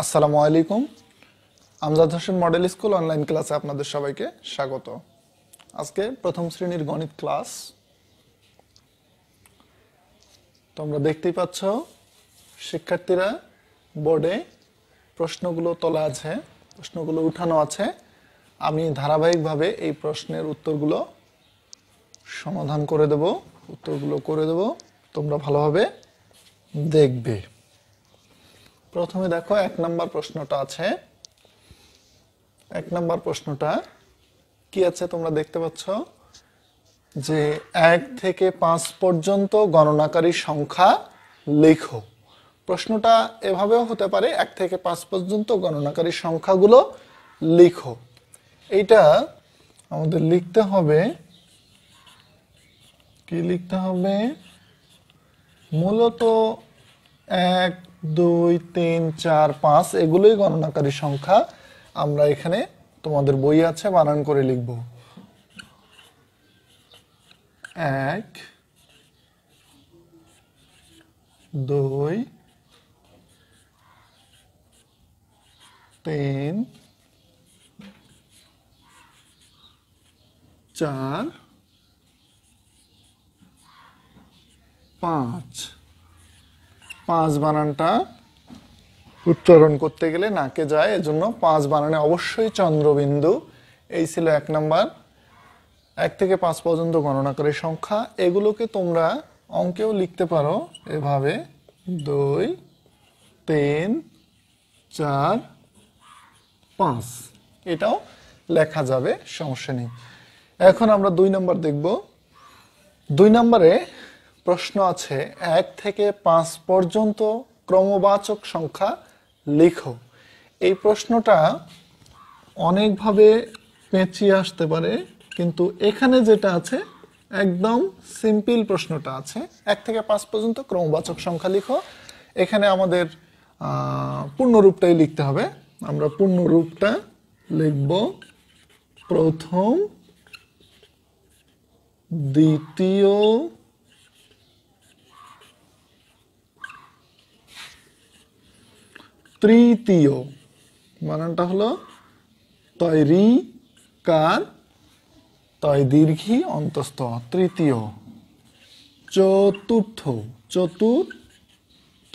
আসসালামু আলাইকুম Amjad Hossain model school online ক্লাসে আপনাদের সবাইকে স্বাগত আজকে প্রথম শ্রেণীর গণিত ক্লাস তোমরা দেখতেই পাচ্ছ শিক্ষার্থীরা বোর্ডে প্রশ্নগুলো তোলা আছে প্রশ্নগুলো উঠানো আছে আমি ধারাবাহিকভাবে এই প্রশ্নের উত্তরগুলো সমাধান করে দেব উত্তরগুলো করে দেব তোমরা ভালোভাবে দেখবে প্রথমে দেখো এক নম্বর প্রশ্নটা আছে এক নম্বর প্রশ্নটা কি আছে তোমরা দেখতে পাচ্ছ যে এক থেকে পাঁচ পর্যন্ত গণনাকারী সংখ্যা লেখো প্রশ্নটা এভাবেও হতে পারে এক থেকে পাঁচ পর্যন্ত গণনাকারী সংখ্যাগুলো লিখো এইটা আমাদের লিখতে হবে কি লিখতে হবে মূলত এক দুই তিন চার পাঁচ এগুলোই গণনাকারী সংখ্যা আমরা এখানে তোমাদের বই আছে বানান করে লিখব এক দুই তিন চার পাঁচ পাঁচ বানানটা উচ্চারণ করতে গেলে নাকে যায় এজন্য পাঁচ বানানে অবশ্যই চন্দ্রবিন্দু এই ছিল এক নাম্বার এক থেকে পাঁচ পর্যন্ত গণনা করে সংখ্যা এগুলোকে তোমরা অঙ্কেও লিখতে পারো এভাবে দুই তিন চার পাঁচ এটাও লেখা যাবে সমস্যা নেই এখন আমরা দুই নম্বর দেখব দুই নম্বরে প্রশ্ন আছে এক থেকে পাঁচ পর্যন্ত ক্রমবাচক সংখ্যা লিখো এই প্রশ্নটা অনেকভাবে পেঁচিয়ে আসতে পারে কিন্তু এখানে যেটা আছে একদম সিম্পল প্রশ্নটা আছে এক থেকে পাঁচ পর্যন্ত ক্রমবাচক সংখ্যা লিখো এখানে আমাদের পূর্ণরূপটাই লিখতে হবে আমরা পূর্ণরূপটা লিখব প্রথম দ্বিতীয় তৃতীয় মানটা হলো তৈরি কার তয় দীর্ঘী অন্তস্থ তৃতীয় চতুর্থ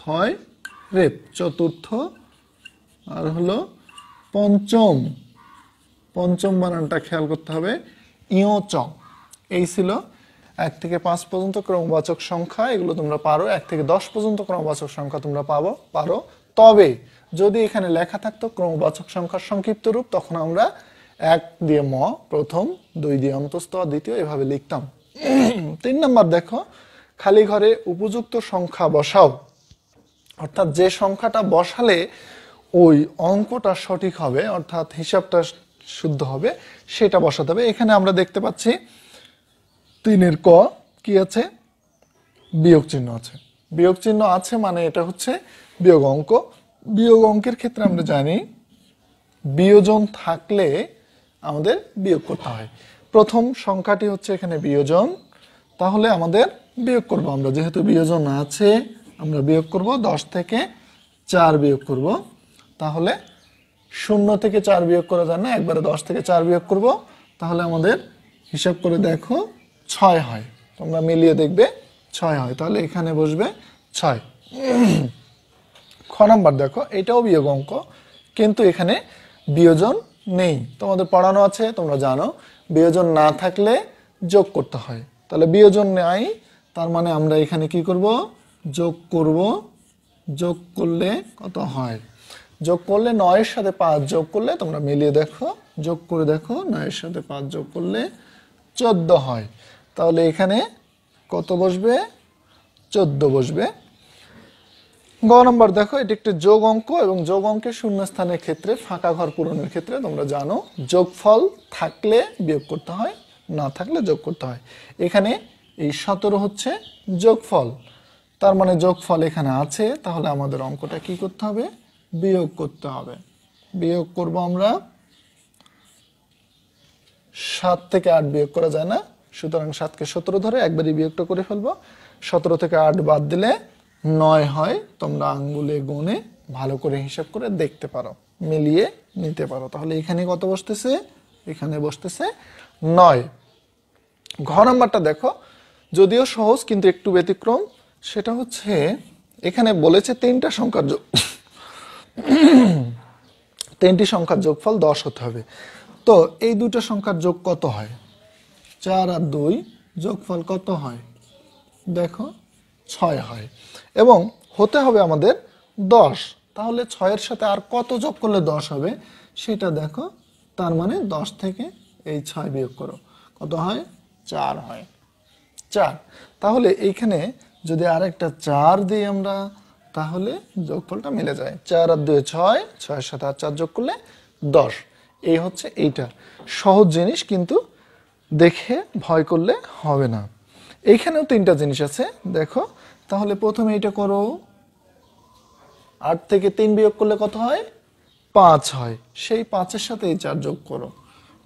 থয় রেপ চতুর্থ আর হলো পঞ্চম পঞ্চম বানানটা খেয়াল করতে হবে ইয় চ এই ছিল এক থেকে পাঁচ পর্যন্ত ক্রমবাচক সংখ্যা এগুলো তোমরা পারো এক থেকে দশ পর্যন্ত ক্রমবাচক সংখ্যা তোমরা পাবো পারো তবে যদি এখানে লেখা থাকতো ক্রমবাচক সংখ্যার সংক্ষিপ্ত রূপ তখন আমরা এক দিয়ে ম প্রথম দুই দিয়ে অন্তস্থ দ্বিতীয় এভাবে লিখতাম তিন নম্বর দেখো খালি ঘরে উপযুক্ত সংখ্যা বসাও অর্থাৎ যে সংখ্যাটা বসালে ওই অঙ্কটা সঠিক হবে অর্থাৎ হিসাবটা শুদ্ধ হবে সেটা বসাতে হবে এখানে আমরা দেখতে পাচ্ছি তিনের ক কি আছে বিয়োগ চিহ্ন আছে বিয়োগ চিহ্ন আছে মানে এটা হচ্ছে বিয়োগ অঙ্ক বিয়োগ অঙ্কের ক্ষেত্রে আমরা জানি বিয়োজন থাকলে আমাদের বিয়োগ করতে হয় প্রথম সংখ্যাটি হচ্ছে এখানে বিয়োজন তাহলে আমাদের বিয়োগ করব আমরা যেহেতু বিয়োজন আছে আমরা বিয়োগ করব দশ থেকে চার বিয়োগ করব তাহলে শূন্য থেকে চার বিয়োগ করা যায় না একবারে দশ থেকে চার বিয়োগ করব তাহলে আমাদের হিসাব করে দেখো ছয় হয় তোমরা মিলিয়ে দেখবে ছয় হয় তাহলে এখানে বসবে ছয় খ নাম্বার দেখো এটাও বিয়োগ অঙ্ক কিন্তু এখানে বিয়োজন নেই তোমাদের পড়ানো আছে তোমরা জানো বিয়োজন না থাকলে যোগ করতে হয় তাহলে বিয়োজন নেয় তার মানে আমরা এখানে কি করব যোগ করব যোগ করলে কত হয় যোগ করলে নয়ের সাথে পাঁচ যোগ করলে তোমরা মিলিয়ে দেখো যোগ করে দেখো নয়ের সাথে পাঁচ যোগ করলে চোদ্দ হয় তাহলে এখানে কত বসবে চোদ্দ বসবে গ নম্বর দেখো এটি একটি যোগ অঙ্ক এবং যোগ অঙ্কের শূন্যস্থানের ক্ষেত্রে ফাঁকা ঘর পূরণের ক্ষেত্রে তোমরা জানো যোগফল থাকলে বিয়োগ করতে হয় না থাকলে যোগ করতে হয় এখানে এই সতেরো হচ্ছে যোগফল তার মানে যোগফল এখানে আছে তাহলে আমাদের অঙ্কটা কি করতে হবে বিয়োগ করতে হবে বিয়োগ করব আমরা সাত থেকে আট বিয়োগ করা যায় না সুতরাং সাতকে সতেরো ধরে একবারই বিয়োগটা করে ফেলবো সতেরো থেকে আট বাদ দিলে নয় হয় তোমরা আঙ্গুলে গুনে ভালো করে হিসাব করে দেখতে পারো মিলিয়ে নিতে পারো তাহলে এখানে কত বসতেছে এখানে বসতেছে নয় ঘ নম্বরটা দেখো যদিও সহজ কিন্তু একটু ব্যতিক্রম সেটা হচ্ছে এখানে বলেছে তিনটা সংখ্যার যোগ তিনটি সংখ্যার যোগফল দশ হতে হবে তো এই দুটো সংখ্যার যোগ কত হয় চার আর দুই যোগফল কত হয় দেখো ছয় হয় এবং হতে হবে আমাদের দশ তাহলে ছয়ের সাথে আর কত যোগ করলে দশ হবে সেটা দেখো তার মানে দশ থেকে এই ছয় বিয়োগ করো কত হয় চার হয় চার তাহলে এইখানে যদি একটা চার দিই আমরা তাহলে যোগফলটা মিলে যায় চার আর দুয়ে ছয় ছয়ের সাথে আর চার যোগ করলে দশ এই হচ্ছে এইটা সহজ জিনিস কিন্তু দেখে ভয় করলে হবে না এইখানেও তিনটা জিনিস আছে দেখো তাহলে প্রথমে এটা করো আট থেকে তিন বিয়োগ করলে কত হয় পাঁচ হয় সেই পাঁচের সাথে এই চার যোগ করো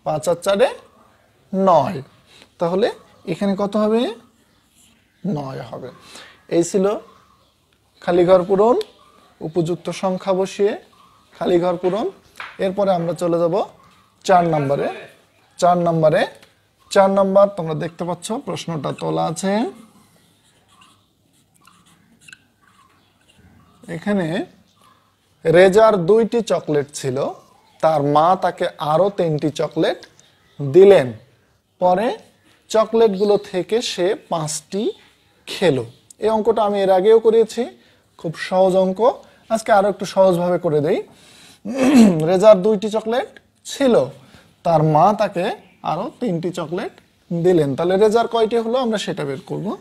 পাঁচ আর চারে নয় তাহলে এখানে কত হবে নয় হবে এই ছিল খালিঘর পূরণ উপযুক্ত সংখ্যা বসিয়ে খালিঘর পূরণ এরপরে আমরা চলে যাব চার নম্বরে চার নম্বরে চার নম্বর তোমরা দেখতে পাচ্ছ প্রশ্নটা তোলা আছে এখানে রেজার দুইটি চকলেট ছিল তার মা তাকে আরও তিনটি চকলেট দিলেন পরে চকলেটগুলো থেকে সে পাঁচটি খেলো এই অঙ্কটা আমি এর আগেও করিয়েছি খুব সহজ অঙ্ক আজকে আরও একটু সহজভাবে করে দেই রেজার দুইটি চকলেট ছিল তার মা তাকে আরও তিনটি চকলেট দিলেন তাহলে রেজার কয়টি হলো আমরা সেটা বের করবো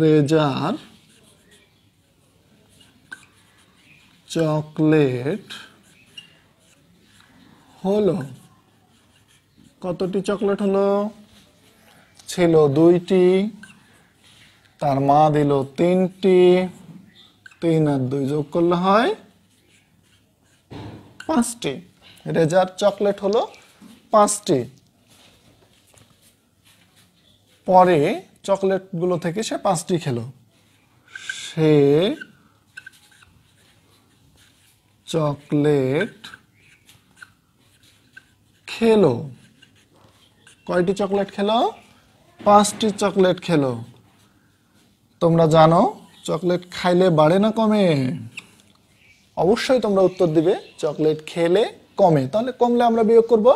রেজার চকলেট হলো কতটি চকলেট হলো ছিল দুইটি তার মা দিল তিনটি তিন আর দুই যোগ করলে হয় পাঁচটি রেজার চকলেট হলো পাঁচটি পরে চকলেটগুলো থেকে সে পাঁচটি খেলো সে চকলেট খেলো কয়টি চকলেট খেলো পাঁচটি চকলেট খেলো তোমরা জানো চকলেট খাইলে বাড়ে না কমে অবশ্যই তোমরা উত্তর দিবে চকলেট খেলে কমে তাহলে কমলে আমরা বিয়োগ করব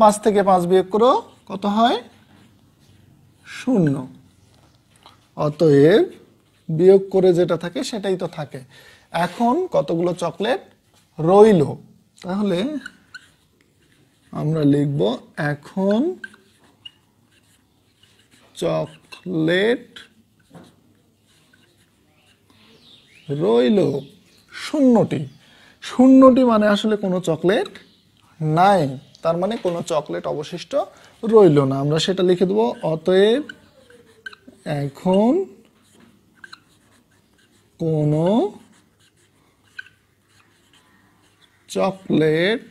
পাঁচ থেকে পাঁচ বিয়োগ করো কত হয় শূন্য অতএব বিয়োগ করে যেটা থাকে সেটাই তো থাকে এখন কতগুলো চকলেট রইল তাহলে আমরা লিখব এখন চকলেট রইল শূন্যটি শূন্যটি মানে আসলে কোনো চকলেট নাই তার মানে কোনো চকলেট অবশিষ্ট রইল না আমরা সেটা লিখে দেবো অতএব এখন কোনো চকলেট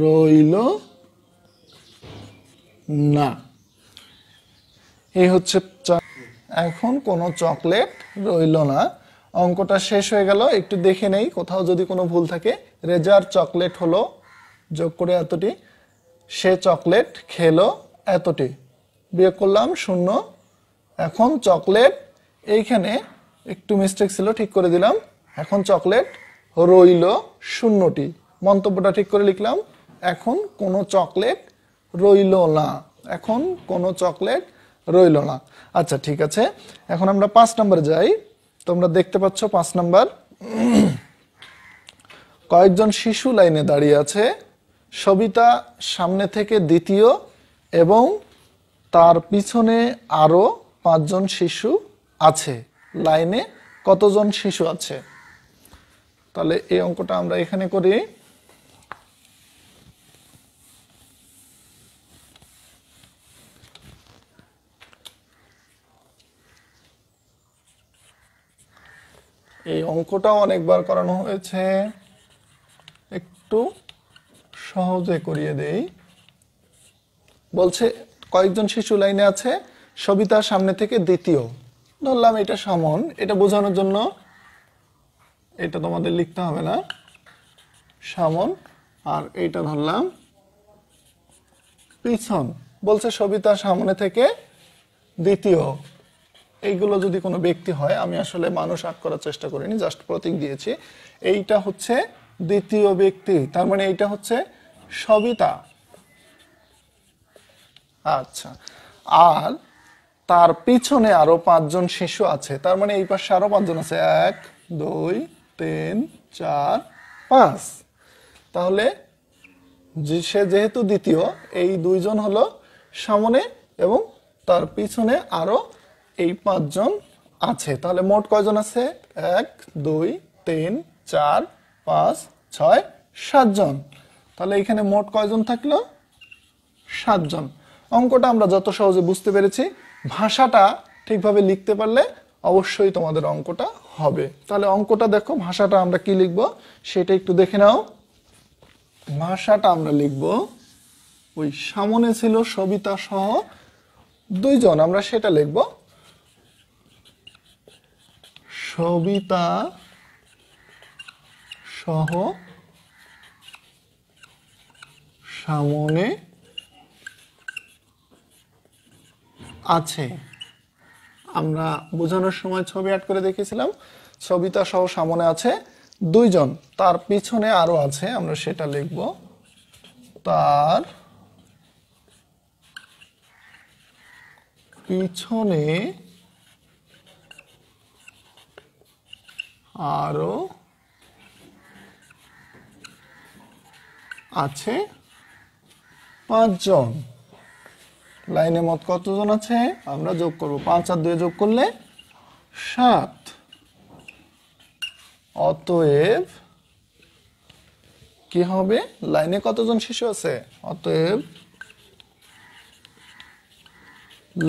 রইল না এই হচ্ছে এখন কোনো চকলেট রইল না অঙ্কটা শেষ হয়ে গেল একটু দেখে নেই কোথাও যদি কোনো ভুল থাকে রেজার চকলেট হলো যোগ করে এতটি সে চকলেট খেলো এতটি বিয়োগ করলাম শূন্য এখন চকলেট এইখানে একটু মিস্টেক ছিল ঠিক করে দিলাম এখন চকলেট রইল শূন্যটি মন্তব্যটা ঠিক করে লিখলাম এখন কোনো চকলেট রইল না এখন কোনো চকলেট রইল না আচ্ছা ঠিক আছে এখন আমরা পাঁচ নম্বরে যাই তোমরা দেখতে পাচ্ছ পাঁচ নম্বর কয়েকজন শিশু লাইনে দাঁড়িয়ে আছে সবিতা সামনে থেকে দ্বিতীয় এবং তার পিছনে আরও পাঁচজন শিশু আছে লাইনে কতজন শিশু আছে তাহলে এই অঙ্কটা আমরা এখানে করি এই অঙ্কটাও অনেকবার করানো হয়েছে একটু সহজে করিয়ে দেই বলছে কয়েকজন শিশু লাইনে আছে সবিতার সামনে থেকে দ্বিতীয় ধরলাম এটা সমন এটা বোঝানোর জন্য এটা তোমাদের লিখতে হবে না সামন আর এইটা ধরলাম পিছন বলছে সবিতা সামনে থেকে দ্বিতীয় এইগুলো যদি কোনো ব্যক্তি হয় আমি আসলে মানুষ আট করার চেষ্টা করিনি জাস্ট প্রতীক দিয়েছি এইটা হচ্ছে দ্বিতীয় ব্যক্তি তার মানে এইটা হচ্ছে সবিতা আচ্ছা আর তার পিছনে আরো পাঁচজন শিশু আছে তার মানে এই পাশে আরো পাঁচজন আছে এক দুই তিন চার পাঁচ তাহলে সে যেহেতু দ্বিতীয় এই দুইজন হলো সামনে এবং তার পিছনে আরো এই পাঁচজন আছে তাহলে মোট কয়জন আছে এক দুই তিন চার পাঁচ ছয় সাতজন তাহলে এখানে মোট কয়জন থাকলো সাতজন অঙ্কটা আমরা যত সহজে বুঝতে পেরেছি ভাষাটা ঠিকভাবে লিখতে পারলে অবশ্যই তোমাদের অঙ্কটা হবে তাহলে অঙ্কটা দেখো ভাষাটা আমরা কি লিখব সেটা একটু দেখে নাও ভাষাটা আমরা লিখব ওই সামনে ছিল সবিতা সহ দুইজন আমরা সেটা লিখব সবিতা সহ সামনে আছে আমরা বোঝানোর সময় ছবি অ্যাড করে দেখেছিলাম সবিতা সহ সামনে আছে দুইজন তার পিছনে আরও আছে আমরা সেটা লিখব তার পিছনে আরও আছে পাঁচজন লাইনে মত কতজন আছে আমরা যোগ করব পাঁচ আর দুয়ে যোগ করলে সাত অতএব কি হবে লাইনে কতজন শিশু আছে অতএব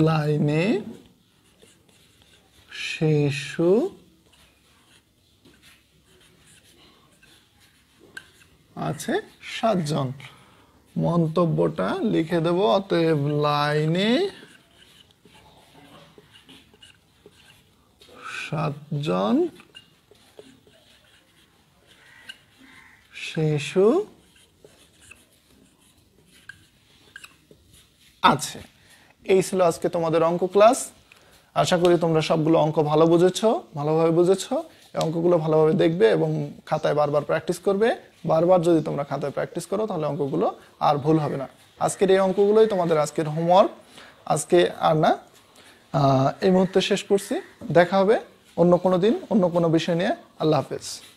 লাইনে শিশু আছে সাতজন মন্তব্যটা লিখে দেব অতএব লাইনে সাতজন শিশু আছে এই ছিল আজকে তোমাদের অঙ্ক ক্লাস আশা করি তোমরা সবগুলো অঙ্ক ভালো বুঝেছ ভালোভাবে বুঝেছ এই অঙ্কগুলো ভালোভাবে দেখবে এবং খাতায় বারবার প্র্যাকটিস করবে বারবার যদি তোমরা খাতায় প্র্যাকটিস করো তাহলে অঙ্কগুলো আর ভুল হবে না আজকের এই অঙ্কগুলোই তোমাদের আজকের হোমওয়ার্ক আজকে আর না এই মুহূর্তে শেষ করছি দেখা হবে অন্য কোনো দিন অন্য কোনো বিষয় নিয়ে আল্লাহ হাফেজ